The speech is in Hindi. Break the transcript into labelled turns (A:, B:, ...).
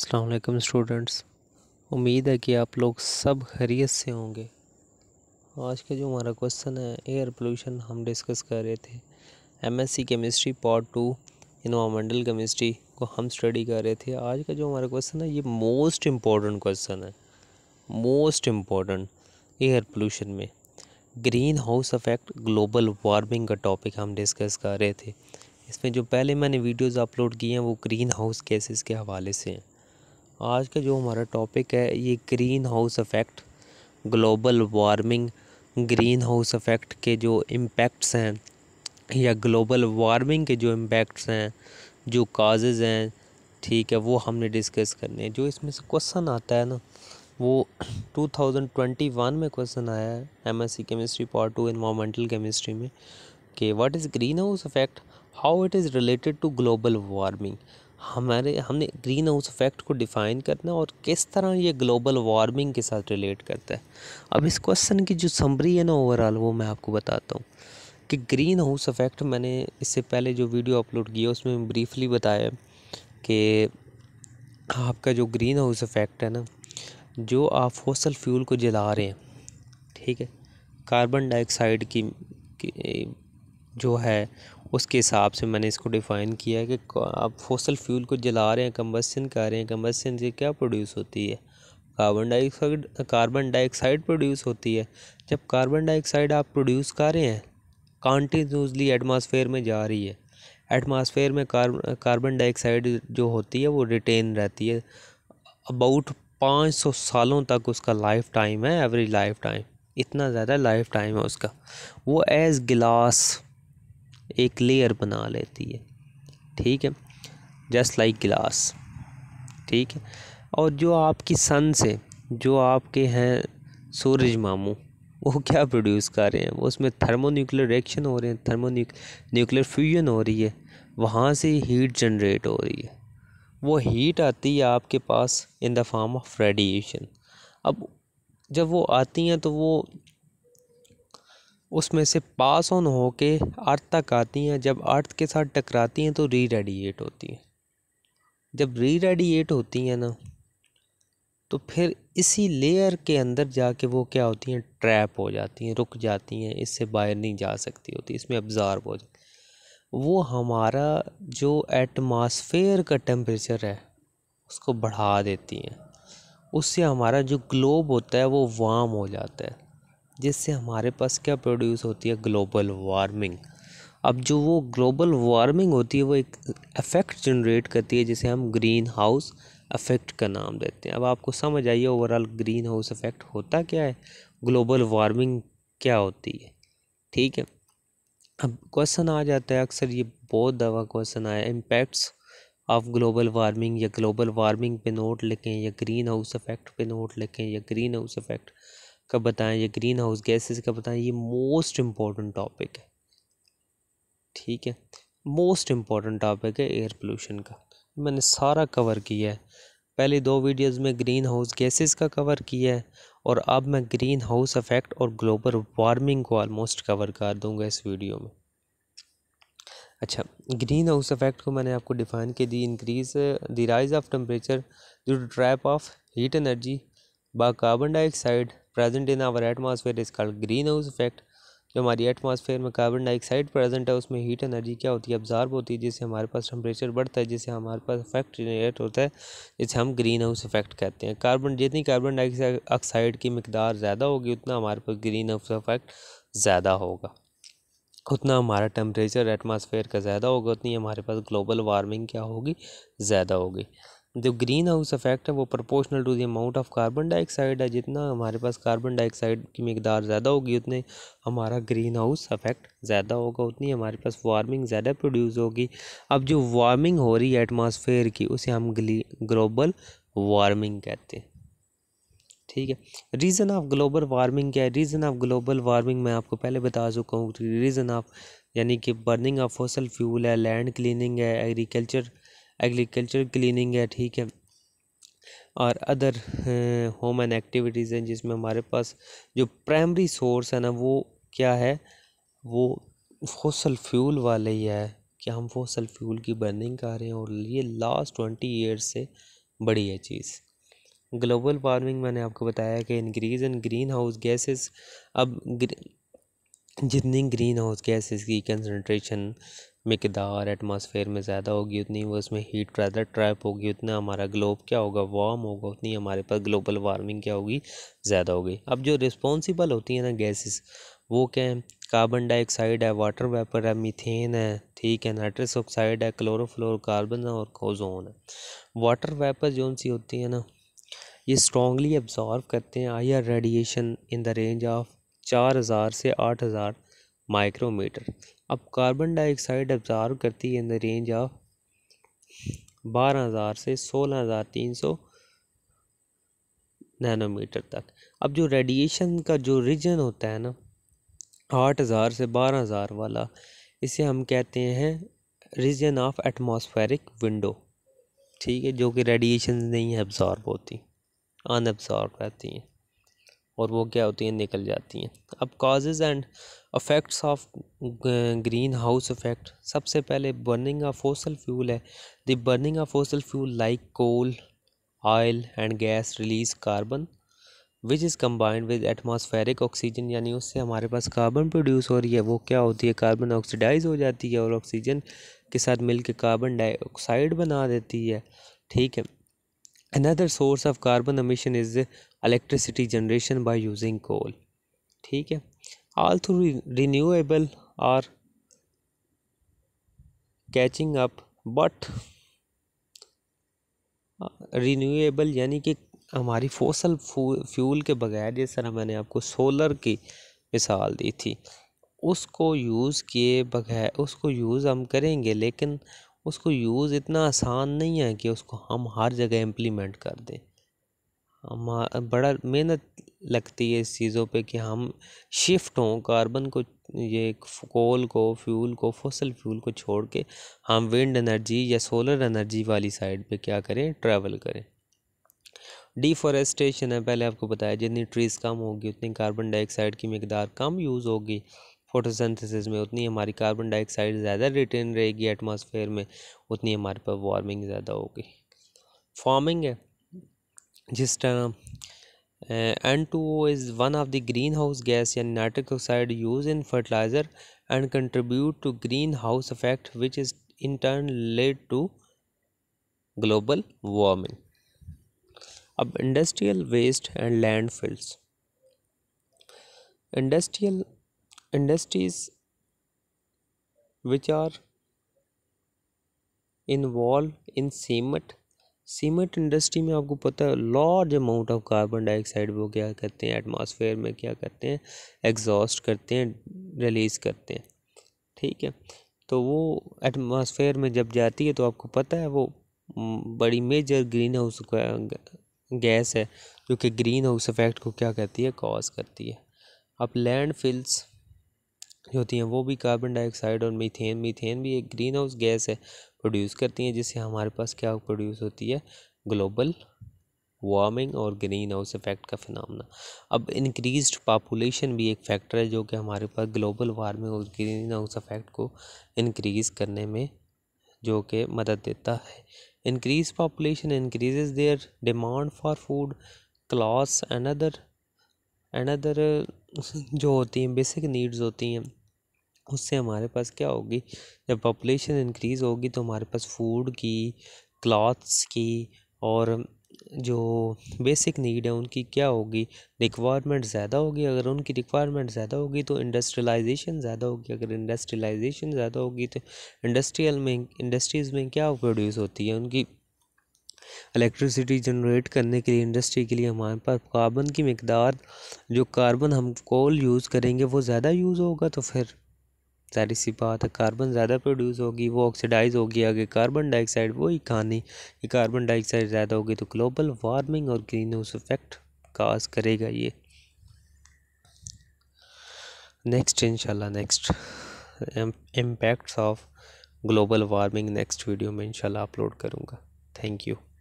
A: अल्लाम स्टूडेंट्स उम्मीद है कि आप लोग सब खरीत से होंगे आज का जो हमारा क्वेश्चन है एयर पोल्यूशन हम डिस्कस कर रहे थे MSc chemistry part two environmental chemistry को हम स्टडी कर रहे थे आज का जो हमारा क्वेश्चन है ये मोस्ट इम्पॉर्टेंट क्वेश्चन है मोस्ट इम्पॉर्टेंट एयर पोल्यूशन में greenhouse effect global warming का टॉपिक हम डिस्कस कर रहे थे इसमें जो पहले मैंने वीडियोज़ अपलोड किए हैं वो ग्रीन हाउस केसेस के हवाले से हैं आज का जो हमारा टॉपिक है ये greenhouse effect global warming greenhouse effect के जो इम्पेक्ट्स हैं या ग्लोबल वार्मिंग के जो इम्पेक्ट्स हैं जो काजेज़ हैं ठीक है वो हमने डिस्कस करने हैं जो इसमें से क्वेश्चन आता है ना वो 2021 में क्वेश्चन आया है MSc chemistry part two environmental chemistry में कि what is greenhouse effect how it is related to global warming हमारे हमने ग्रीन हाउस इफेक्ट को डिफ़ाइन करना और किस तरह ये ग्लोबल वार्मिंग के साथ रिलेट करता है अब इस क्वेश्चन की जो समरी है ना ओवरऑल वो मैं आपको बताता हूँ कि ग्रीन हाउस इफेक्ट मैंने इससे पहले जो वीडियो अपलोड किया उसमें ब्रीफली बताया कि आपका जो ग्रीन हाउस इफेक्ट है ना जो आप फोसल फ्यूल को जला रहे हैं ठीक है कार्बन डाइऑक्साइड की, की जो है उसके हिसाब से मैंने इसको डिफ़ाइन किया है कि आप फोसल फ्यूल को जला रहे हैं कम्बसन कर रहे हैं कम्बसन से क्या प्रोड्यूस होती है carbon dioxide carbon dioxide produce होती है जब कार्बन डाइऑक्साइड आप प्रोड्यूस कर रहे हैं कॉन्टीन्यूसली एटमॉस्फेयर में जा रही है एटमॉस्फेयर में कार्बन कार्बन डाइऑक्साइड जो होती है वो रिटेन रहती है अबाउट पाँच सौ सालों तक उसका लाइफ टाइम है एवरेज लाइफ टाइम इतना ज़्यादा लाइफ टाइम है उसका वो एज गिलास एक लेयर बना लेती है ठीक है जस्ट लाइक ग्लास ठीक है और जो आपकी सन से जो आपके हैं सूरज मामू वो क्या प्रोड्यूस कर रहे हैं वो उसमें थर्मोन्यूक्लियर रिएक्शन हो रहे हैं थर्मो न्यूक्लियर फ्यूजन हो रही है वहाँ से हीट जनरेट हो रही है वो हीट आती है आपके पास in the form of radiation अब जब वो आती हैं तो वो उसमें से पास ऑन के अर्थ तक आती हैं जब अर्थ के साथ टकराती हैं तो री रेडिएट होती हैं जब री रेडिएट होती हैं ना तो फिर इसी लेयर के अंदर जाके वो क्या होती हैं ट्रैप हो जाती हैं रुक जाती हैं इससे बाहर नहीं जा सकती होती इसमें ऑब्ज़ार्व हो जाती वो हमारा जो एटमॉस्फेयर का टेम्परेचर है उसको बढ़ा देती हैं उससे हमारा जो ग्लोब होता है वो वार्म हो जाता है जिससे हमारे पास क्या प्रोड्यूस होती है ग्लोबल वार्मिंग अब जो वो ग्लोबल वार्मिंग होती है वो एक इफेक्ट जनरेट करती है जिसे हम ग्रीन हाउस इफेक्ट का नाम देते हैं अब आपको समझ आइए ओवरऑल ग्रीन हाउस इफेक्ट होता क्या है ग्लोबल वार्मिंग क्या होती है ठीक है अब क्वेश्चन आ जाता है अक्सर ये बहुत दवा क्वेश्चन आया इम्पैक्ट्स ऑफ ग्लोबल वार्मिंग या ग्लोबल वार्मिंग पे नोट लिखें या ग्रीन हाउस इफेक्ट पे नोट लिखें या ग्रीन हाउस इफेक्ट का बताएं या ग्रीन हाउस गैसेस का बताएं ये मोस्ट इम्पॉर्टेंट टॉपिक है ठीक है मोस्ट इम्पॉर्टेंट टॉपिक है एयर पोल्यूशन का मैंने सारा कवर किया है पहले दो वीडियोस में ग्रीन हाउस गैसेस का कवर किया है और अब मैं ग्रीन हाउस इफेक्ट और ग्लोबल वार्मिंग को आलमोस्ट कवर कर दूंगा इस वीडियो में अच्छा ग्रीन हाउस इफेक्ट को मैंने आपको डिफाइन के दी increase the rise of temperature due to trap of heat energy by carbon dioxide present in our atmosphere is called greenhouse effect जो हमारी एटमॉस्फेयर में कार्बन डाइऑक्साइड प्रेजेंट है उसमें हीट एनर्जी क्या होती है अब्जॉर्ब होती है जिससे हमारे पास टेम्परेचर बढ़ता है जिससे हमारे पास इफेक्ट जनरेट होता है जिसे हम ग्रीन हाउस इफेक्ट कहते हैं कार्बन जितनी कार्बन डाइऑक्साइड की मकदार ज़्यादा होगी उतना हमारे पास ग्रीन हाउस इफेक्ट ज़्यादा होगा उतना हमारा टेम्परेचर एटमॉस्फेयर का ज़्यादा होगा उतनी हमारे पास ग्लोबल वार्मिंग क्या होगी ज़्यादा होगी जो ग्रीन हाउस इफेक्ट है वो proportional to the amount of carbon dioxide है जितना हमारे पास कार्बन डाइऑक्साइड की मकदार ज़्यादा होगी उतने हमारा ग्रीन हाउस इफेक्ट ज़्यादा होगा उतनी हमारे पास वार्मिंग ज़्यादा प्रोड्यूस होगी अब जो वार्मिंग हो रही है एटमोसफेयर की उसे हम ग्लोबल वार्मिंग कहते हैं ठीक है रीज़न ऑफ ग्लोबल वार्मिंग क्या है रीज़न ऑफ ग्लोबल वार्मिंग मैं आपको पहले बता चुका हूँ रीज़न ऑफ यानी कि बर्निंग ऑफ फसल फ्यूल है लैंड क्लीनिंग है एग्रीकल्चर एग्रीकल्चर क्लीनिंग है ठीक है और अदर होम एंड एक्टिविटीज़ हैं जिसमें हमारे पास जो प्राइमरी सोर्स है ना वो क्या है वो फोसल फ्यूल वाले ही है कि हम फोसल फ्यूल की बर्निंग कर रहे हैं और ये लास्ट ट्वेंटी ईयर्स से बड़ी है चीज़ ग्लोबल वार्मिंग मैंने आपको बताया कि increase in greenhouse gases अब ग्र... जितनी ग्रीन हाउस गैसेस की कंसनट्रेशन मकदार एटमॉस्फेयर में ज़्यादा होगी उतनी वो उसमें हीट ज़्यादा ट्रैप होगी उतना हमारा ग्लोब क्या होगा वार्म होगा उतनी हमारे पास ग्लोबल वार्मिंग क्या होगी ज़्यादा होगी अब जो रिस्पॉन्सिबल होती है ना गैसेस वो क्या है कार्बन डाइऑक्साइड है वाटर वेपर है मीथेन है ठीक है नाइट्रस ऑक्साइड है कार्बन है और कोजोन है वाटर वेपर जो सी होती है ना ये स्ट्रॉन्गली एब्जॉर्व करते हैं IR radiation in the range of चार हज़ार से आठ हज़ार माइक्रोमीटर अब कार्बन डाइऑक्साइड ऑब्जॉर्व करती है इन द रेंज ऑफ बारह हज़ार से सोलह हज़ार तीन सौ नैनोमीटर तक अब जो रेडिएशन का जो रीजन होता है ना आठ हज़ार से बारह हज़ार वाला इसे हम कहते हैं रीजन ऑफ एटमॉस्फेरिक विंडो ठीक है जो कि रेडिएशन नहीं है एब्ज़ॉर्ब होती अनअब्ज़ॉर्ब रहती हैं और वो क्या होती हैं निकल जाती हैं अब causes and effects of greenhouse effect सबसे पहले बर्निंग ऑफ फोसल फ्यूल है the burning of fossil fuel like coal oil and gas release carbon which is combined with atmospheric oxygen यानी उससे हमारे पास कार्बन प्रोड्यूस हो रही है वो क्या होती है कार्बन ऑक्सीडाइज हो जाती है और ऑक्सीजन के साथ मिलकर कार्बन डाइऑक्साइड बना देती है ठीक है another source of carbon emission is electricity generation by using coal ठीक है all through renewable are catching up but renewable यानी कि हमारी फोसल फ्यूल के बगैर जिस तरह मैंने आपको सोलर की मिसाल दी थी उसको यूज़ किए बगैर उसको यूज़ हम करेंगे लेकिन उसको यूज़ इतना आसान नहीं है कि उसको हम हर जगह इम्प्लीमेंट कर दें बड़ा मेहनत लगती है इस चीज़ों पे कि हम शिफ्ट हों कार्बन को ये कोल को फ्यूल को फसल फ्यूल को छोड़ के हम विंड एनर्जी या सोलर एनर्जी वाली साइड पे क्या करें ट्रैवल करें डिफॉरेस्टेशन है पहले आपको बताया जितनी ट्रीज़ कम होगी उतनी कार्बन डाइऑक्साइड की मकदार कम यूज़ होगी फोटोसिंथेसिस में उतनी हमारी कार्बन डाइऑक्साइड ज़्यादा रिटेन रहेगी एटमॉस्फेयर में उतनी हमारे पर वार्मिंग ज़्यादा होगी फार्मिंग है जिस तरह N two O is one of the greenhouse gas यानी nitric oxide use in fertiliser and contribute to greenhouse effect which is in turn led to global warming अब industrial waste and landfills industrial industries which are involve in cement cement industry में आपको पता है large amount of carbon dioxide वो क्या करते हैं एटमॉस्फेयर में क्या करते हैं एग्जॉस्ट करते हैं रिलीज़ करते हैं ठीक है तो वो एटमॉस्फेयर में जब जाती है तो आपको पता है वो बड़ी मेजर ग्रीन हाउस गैस है जो कि ग्रीन हाउस इफेक्ट को क्या करती है कॉज करती है अब लैंड फिल्स जो होती हैं वो भी कार्बन डाइऑक्साइड और मीथेन मीथेन भी एक ग्रीन हाउस गैस है प्रोड्यूस करती हैं जिससे हमारे पास क्या प्रोड्यूस होती है ग्लोबल वार्मिंग और ग्रीन हाउस इफेक्ट का फिनमना अब इंक्रीज पापुलेशन भी एक फैक्टर है जो कि हमारे पास ग्लोबल वार्मिंग और ग्रीन हाउस इफेक्ट को इंक्रीज करने में जो कि मदद देता है increase population increases their demand for food class and other and other जो होती हैं बेसिक नीड्स होती हैं उससे हमारे पास क्या होगी जब पॉपुलेशन इंक्रीज़ होगी तो हमारे पास फ़ूड की क्लॉथ्स की और जो बेसिक नीड है उनकी क्या होगी रिक्वायरमेंट ज़्यादा होगी अगर उनकी रिक्वायरमेंट ज़्यादा होगी तो इंडस्ट्रियलाइजेशन ज़्यादा होगी अगर इंडस्ट्रियलाइजेशन ज़्यादा होगी तो इंडस्ट्रियल में इंडस्ट्रीज़ में क्या प्रोड्यूस होती है उनकी इलेक्ट्रिसिटी जनरेट करने के लिए इंडस्ट्री के लिए हमारे पास कार्बन की मकदार जो कार्बन हम कोल यूज़ करेंगे वो ज़्यादा यूज़ होगा तो फिर सारी सी बात है कार्बन ज़्यादा प्रोड्यूस होगी वो ऑक्सीडाइज होगी आगे कार्बन डाइऑक्साइड वही कहानी कि कार्बन डाइऑक्साइड ज़्यादा होगी तो ग्लोबल वार्मिंग और ग्रीन हाउस इफेक्ट काज करेगा ये नेक्स्ट इंशाल्लाह next impacts of global warming next video में इंशाल्लाह अपलोड करूँगा थैंक यू